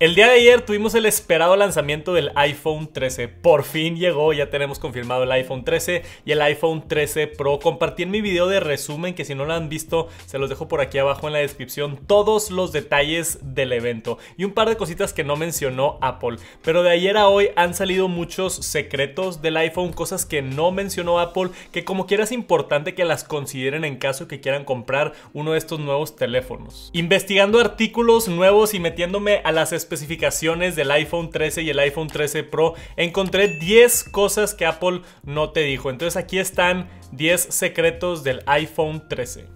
El día de ayer tuvimos el esperado lanzamiento del iPhone 13. Por fin llegó, ya tenemos confirmado el iPhone 13 y el iPhone 13 Pro. Compartí en mi video de resumen que si no lo han visto, se los dejo por aquí abajo en la descripción todos los detalles del evento y un par de cositas que no mencionó Apple. Pero de ayer a hoy han salido muchos secretos del iPhone, cosas que no mencionó Apple, que como quiera es importante que las consideren en caso que quieran comprar uno de estos nuevos teléfonos. Investigando artículos nuevos y metiéndome a las especificaciones del iPhone 13 y el iPhone 13 Pro, encontré 10 cosas que Apple no te dijo. Entonces aquí están 10 secretos del iPhone 13.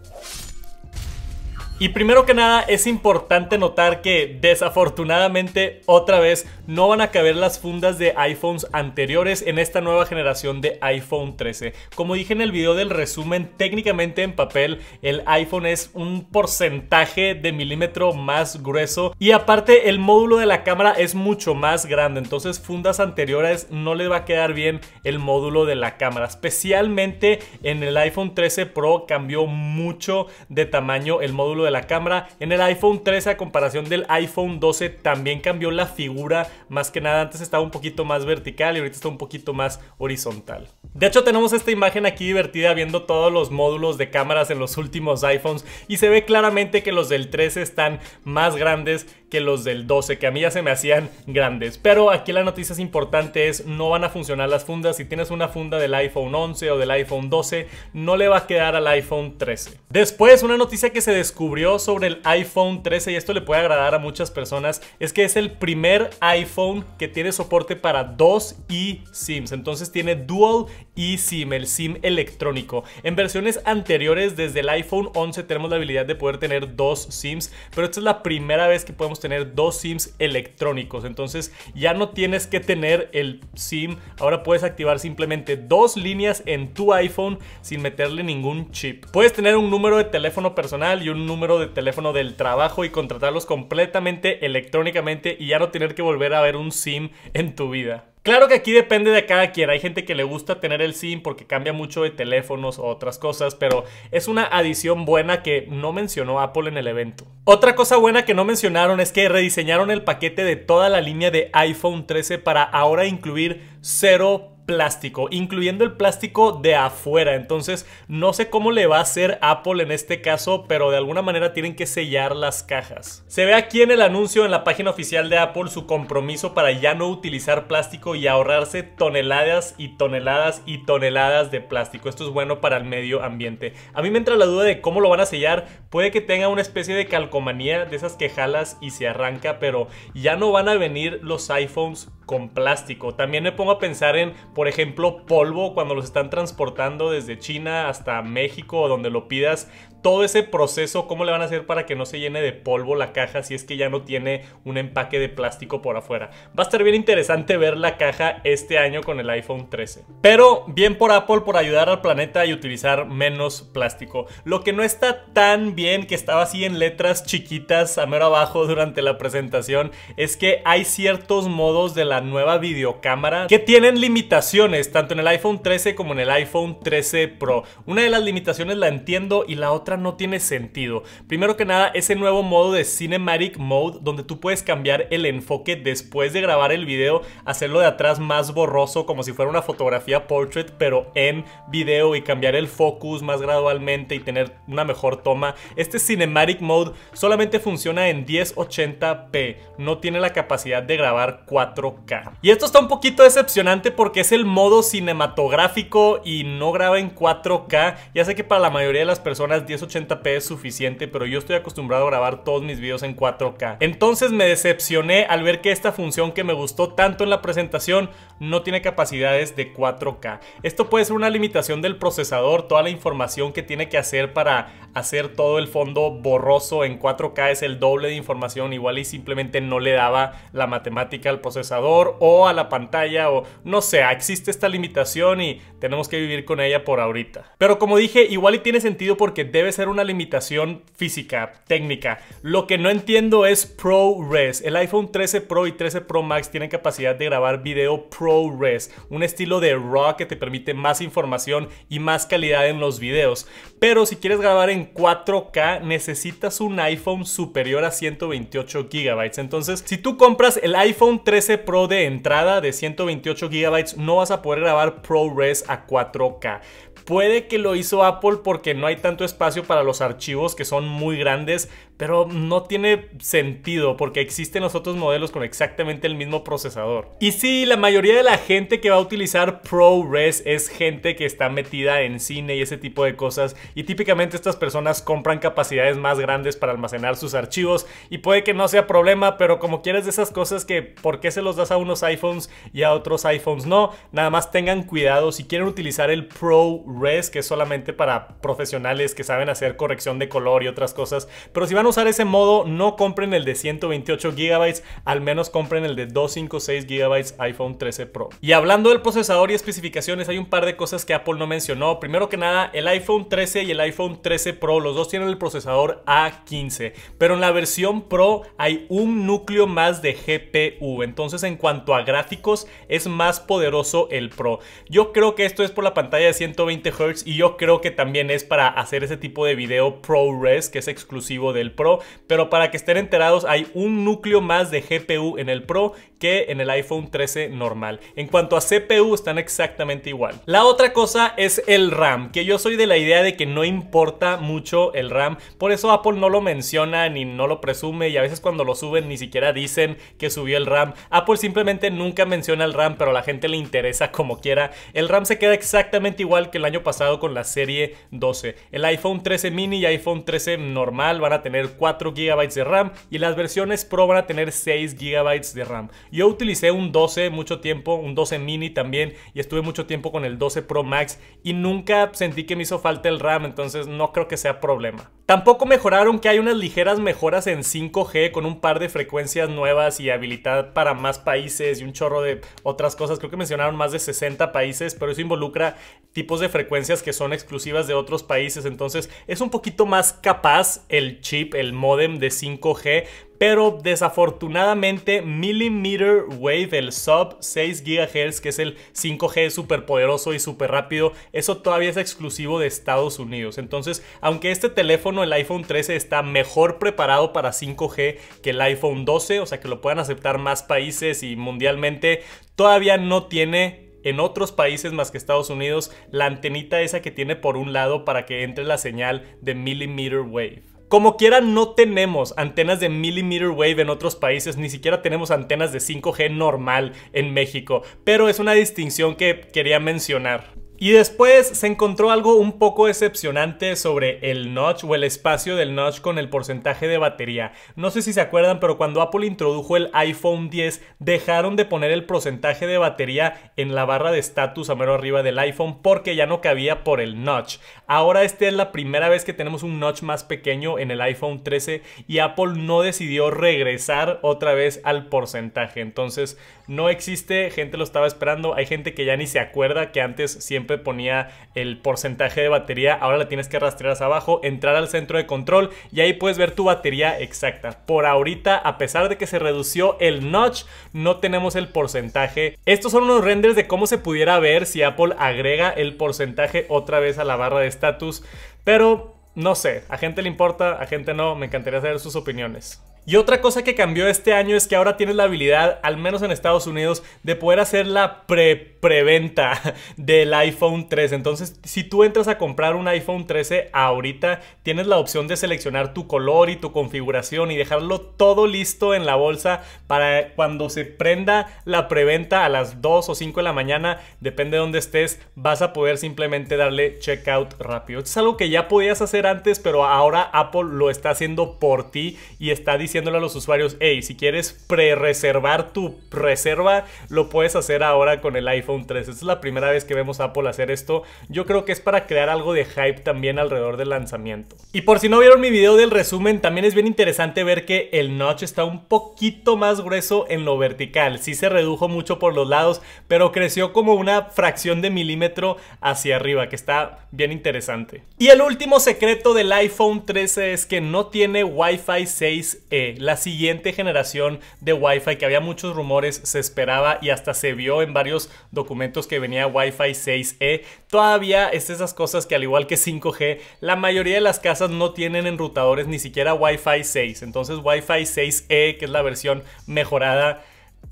Y primero que nada es importante notar que desafortunadamente otra vez no van a caber las fundas de iPhones anteriores en esta nueva generación de iPhone 13. Como dije en el video del resumen, técnicamente en papel el iPhone es un porcentaje de milímetro más grueso y aparte el módulo de la cámara es mucho más grande, entonces fundas anteriores no les va a quedar bien el módulo de la cámara, especialmente en el iPhone 13 Pro cambió mucho de tamaño el módulo de la cámara. En el iPhone 13 a comparación del iPhone 12 también cambió la figura, más que nada antes estaba un poquito más vertical y ahorita está un poquito más horizontal. De hecho tenemos esta imagen aquí divertida viendo todos los módulos de cámaras en los últimos iPhones y se ve claramente que los del 13 están más grandes que los del 12, que a mí ya se me hacían grandes. Pero aquí la noticia es importante, es no van a funcionar las fundas. Si tienes una funda del iPhone 11 o del iPhone 12, no le va a quedar al iPhone 13. Después, una noticia que se descubrió sobre el iPhone 13, y esto le puede agradar a muchas personas, es que es el primer iPhone que tiene soporte para dos eSIMs. Entonces tiene dual eSIM, el SIM electrónico. En versiones anteriores, desde el iPhone 11 tenemos la habilidad de poder tener dos SIMs, pero esta es la primera vez que podemos tener dos SIMs electrónicos. Entonces ya no tienes que tener el SIM. Ahora puedes activar simplemente dos líneas en tu iPhone sin meterle ningún chip. Puedes tener un número de teléfono personal y un número de teléfono del trabajo y contratarlos completamente electrónicamente y ya no tener que volver a ver un SIM en tu vida. Claro que aquí depende de cada quien. Hay gente que le gusta tener el SIM porque cambia mucho de teléfonos o otras cosas, pero es una adición buena que no mencionó Apple en el evento. Otra cosa buena que no mencionaron es que rediseñaron el paquete de toda la línea de iPhone 13 para ahora incluir cero plástico, incluyendo el plástico de afuera. Entonces, no sé cómo le va a hacer Apple en este caso, pero de alguna manera tienen que sellar las cajas. Se ve aquí en el anuncio en la página oficial de Apple su compromiso para ya no utilizar plástico y ahorrarse toneladas y toneladas y toneladas de plástico. Esto es bueno para el medio ambiente. A mí me entra la duda de cómo lo van a sellar. Puede que tenga una especie de calcomanía de esas que jalas y se arranca, pero ya no van a venir los iPhones con plástico. También me pongo a pensar en, por ejemplo, polvo cuando los están transportando desde China hasta México o donde lo pidas. Todo ese proceso, ¿cómo le van a hacer para que no se llene de polvo la caja si es que ya no tiene un empaque de plástico por afuera? Va a estar bien interesante ver la caja este año con el iPhone 13. Pero bien por Apple por ayudar al planeta y utilizar menos plástico. Lo que no está tan bien, que estaba así en letras chiquitas a mero abajo durante la presentación, es que hay ciertos modos de la nueva videocámara que tienen limitaciones tanto en el iPhone 13 como en el iPhone 13 Pro. Una de las limitaciones la entiendo y la otra no tiene sentido. Primero que nada, ese nuevo modo de Cinematic Mode donde tú puedes cambiar el enfoque después de grabar el video, hacerlo de atrás más borroso como si fuera una fotografía portrait pero en video y cambiar el focus más gradualmente y tener una mejor toma. Este Cinematic Mode solamente funciona en 1080p, no tiene la capacidad de grabar 4K. Y esto está un poquito decepcionante porque es el modo cinematográfico y no graba en 4K. Ya sé que para la mayoría de las personas 1080p es suficiente, pero yo estoy acostumbrado a grabar todos mis videos en 4K. Entonces me decepcioné al ver que esta función que me gustó tanto en la presentación no tiene capacidades de 4K. Esto puede ser una limitación del procesador, toda la información que tiene que hacer para hacer todo el fondo borroso en 4K es el doble de información, igual y simplemente no le daba la matemática al procesador o a la pantalla o no sé, existe esta limitación y tenemos que vivir con ella por ahorita. Pero como dije, igual y tiene sentido porque debe ser una limitación física, técnica. Lo que no entiendo es ProRes. El iPhone 13 Pro y 13 Pro Max tienen capacidad de grabar video ProRes, un estilo de RAW que te permite más información y más calidad en los videos. Pero si quieres grabar en 4K, necesitas un iPhone superior a 128 GB. Entonces, si tú compras el iPhone 13 Pro de entrada de 128 GB no vas a poder grabar ProRes a 4K. Puede que lo hizo Apple porque no hay tanto espacio para los archivos que son muy grandes, pero no tiene sentido porque existen los otros modelos con exactamente el mismo procesador. Y sí, la mayoría de la gente que va a utilizar ProRes es gente que está metida en cine y ese tipo de cosas y típicamente estas personas compran capacidades más grandes para almacenar sus archivos y puede que no sea problema, pero como quieres de esas cosas que por qué se los das a unos iPhones y a otros iPhones no, nada más tengan cuidado si quieren utilizar el ProRes que es solamente para profesionales que saben hacer corrección de color y otras cosas, pero si van usar ese modo, no compren el de 128 GB, al menos compren el de 256 GB iPhone 13 Pro. Y hablando del procesador y especificaciones, hay un par de cosas que Apple no mencionó. Primero que nada, el iPhone 13 y el iPhone 13 Pro, los dos tienen el procesador A15, pero en la versión Pro hay un núcleo más de GPU. Entonces, en cuanto a gráficos, es más poderoso el Pro. Yo creo que esto es por la pantalla de 120 Hz y yo creo que también es para hacer ese tipo de video ProRes que es exclusivo del Pro, pero para que estén enterados hay un núcleo más de GPU en el Pro que en el iPhone 13 normal. En cuanto a CPU están exactamente igual. La otra cosa es el RAM, que yo soy de la idea de que no importa mucho el RAM, por eso Apple no lo menciona ni no lo presume y a veces cuando lo suben ni siquiera dicen que subió el RAM. Apple simplemente nunca menciona el RAM, pero a la gente le interesa como quiera. El RAM se queda exactamente igual que el año pasado con la serie 12. El iPhone 13 mini y iPhone 13 normal van a tener 4 GB de RAM y las versiones Pro van a tener 6 GB de RAM. Yo utilicé un 12 mucho tiempo, un 12 mini también y estuve mucho tiempo con el 12 Pro Max y nunca sentí que me hizo falta el RAM, entonces no creo que sea problema. Tampoco mejoraron que hay unas ligeras mejoras en 5G con un par de frecuencias nuevas y habilidad para más países y un chorro de otras cosas. Creo que mencionaron más de 60 países, pero eso involucra tipos de frecuencias que son exclusivas de otros países. Entonces es un poquito más capaz el chip, el modem de 5G, pero desafortunadamente Millimeter Wave, el sub 6 GHz, que es el 5G súper poderoso y súper rápido, eso todavía es exclusivo de Estados Unidos. Entonces, aunque este teléfono, el iPhone 13, está mejor preparado para 5G que el iPhone 12, o sea que lo puedan aceptar más países y mundialmente, todavía no tiene en otros países más que Estados Unidos la antenita esa que tiene por un lado para que entre la señal de millimeter wave. Como quiera, no tenemos antenas de millimeter wave en otros países, ni siquiera tenemos antenas de 5G normal en México, pero es una distinción que quería mencionar. Y después se encontró algo un poco Excepcionante sobre el notch o el espacio del notch con el porcentaje de batería. No sé si se acuerdan, pero cuando Apple introdujo el iPhone 10, dejaron de poner el porcentaje de batería en la barra de status a mero arriba del iPhone porque ya no cabía por el notch. Ahora esta es la primera vez que tenemos un notch más pequeño en el iPhone 13 y Apple no decidió regresar otra vez al porcentaje. Entonces no existe, gente lo estaba esperando, hay gente que ya ni se acuerda que antes siempre ponía el porcentaje de batería, ahora la tienes que rastrear hacia abajo, entrar al centro de control y ahí puedes ver tu batería exacta. Por ahorita, a pesar de que se redució el notch, no tenemos el porcentaje. Estos son unos renders de cómo se pudiera ver si Apple agrega el porcentaje otra vez a la barra de estatus, pero no sé, a gente le importa, a gente no, me encantaría saber sus opiniones. Y otra cosa que cambió este año es que ahora tienes la habilidad, al menos en Estados Unidos, de poder hacer la pre preventa del iPhone 13. Entonces, si tú entras a comprar un iPhone 13 ahorita, tienes la opción de seleccionar tu color y tu configuración y dejarlo todo listo en la bolsa para cuando se prenda la preventa a las 2 o 5 de la mañana, depende de dónde estés, vas a poder simplemente darle checkout rápido. es algo que ya podías hacer antes, pero ahora Apple lo está haciendo por ti y está diciendo a los usuarios, hey, si quieres pre-reservar tu reserva, lo puedes hacer ahora con el iPhone 3. Esta es la primera vez que vemos a Apple hacer esto. Yo creo que es para crear algo de hype también alrededor del lanzamiento. Y por si no vieron mi video del resumen, también es bien interesante ver que el notch está un poquito más grueso en lo vertical. Sí se redujo mucho por los lados, pero creció como una fracción de milímetro hacia arriba, que está bien interesante. Y el último secreto del iPhone 13 es que no tiene Wi-Fi 6 eh, la siguiente generación de Wi-Fi, que había muchos rumores, se esperaba y hasta se vio en varios documentos que venía Wi-Fi 6E. Todavía es esas cosas que al igual que 5G, la mayoría de las casas no tienen enrutadores ni siquiera Wi-Fi 6. Entonces Wi-Fi 6E, que es la versión mejorada,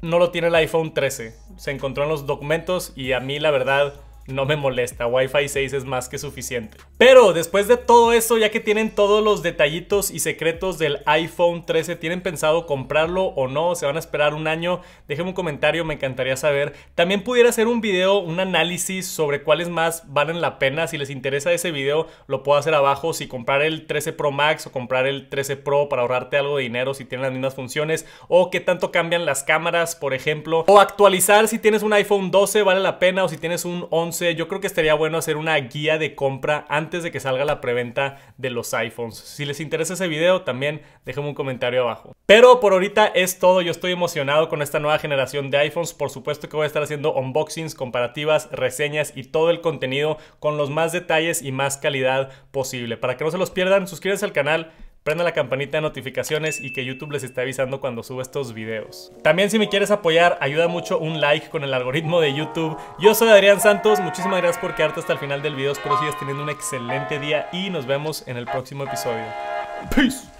no lo tiene el iPhone 13. Se encontró en los documentos y a mí la verdad no me molesta, Wi-Fi 6 es más que suficiente. Pero después de todo eso, ya que tienen todos los detallitos y secretos del iPhone 13, ¿tienen pensado comprarlo o no? ¿Se van a esperar un año? Déjenme un comentario, me encantaría saber. También pudiera hacer un video, un análisis sobre cuáles más valen la pena. Si les interesa ese video, lo puedo hacer abajo. Si comprar el 13 Pro Max o comprar el 13 Pro para ahorrarte algo de dinero si tienen las mismas funciones. O qué tanto cambian las cámaras, por ejemplo. O actualizar si tienes un iPhone 12, vale la pena. O si tienes un 11 yo creo que estaría bueno hacer una guía de compra antes de que salga la preventa de los iPhones. Si les interesa ese video, también déjenme un comentario abajo. Pero por ahorita es todo, yo estoy emocionado con esta nueva generación de iPhones. Por supuesto que voy a estar haciendo unboxings, comparativas, reseñas y todo el contenido con los más detalles y más calidad posible. Para que no se los pierdan, suscríbanse al canal prenda la campanita de notificaciones y que YouTube les esté avisando cuando suba estos videos. También si me quieres apoyar, ayuda mucho un like con el algoritmo de YouTube. Yo soy Adrián Santos, muchísimas gracias por quedarte hasta el final del video, espero sigas teniendo un excelente día y nos vemos en el próximo episodio. Peace.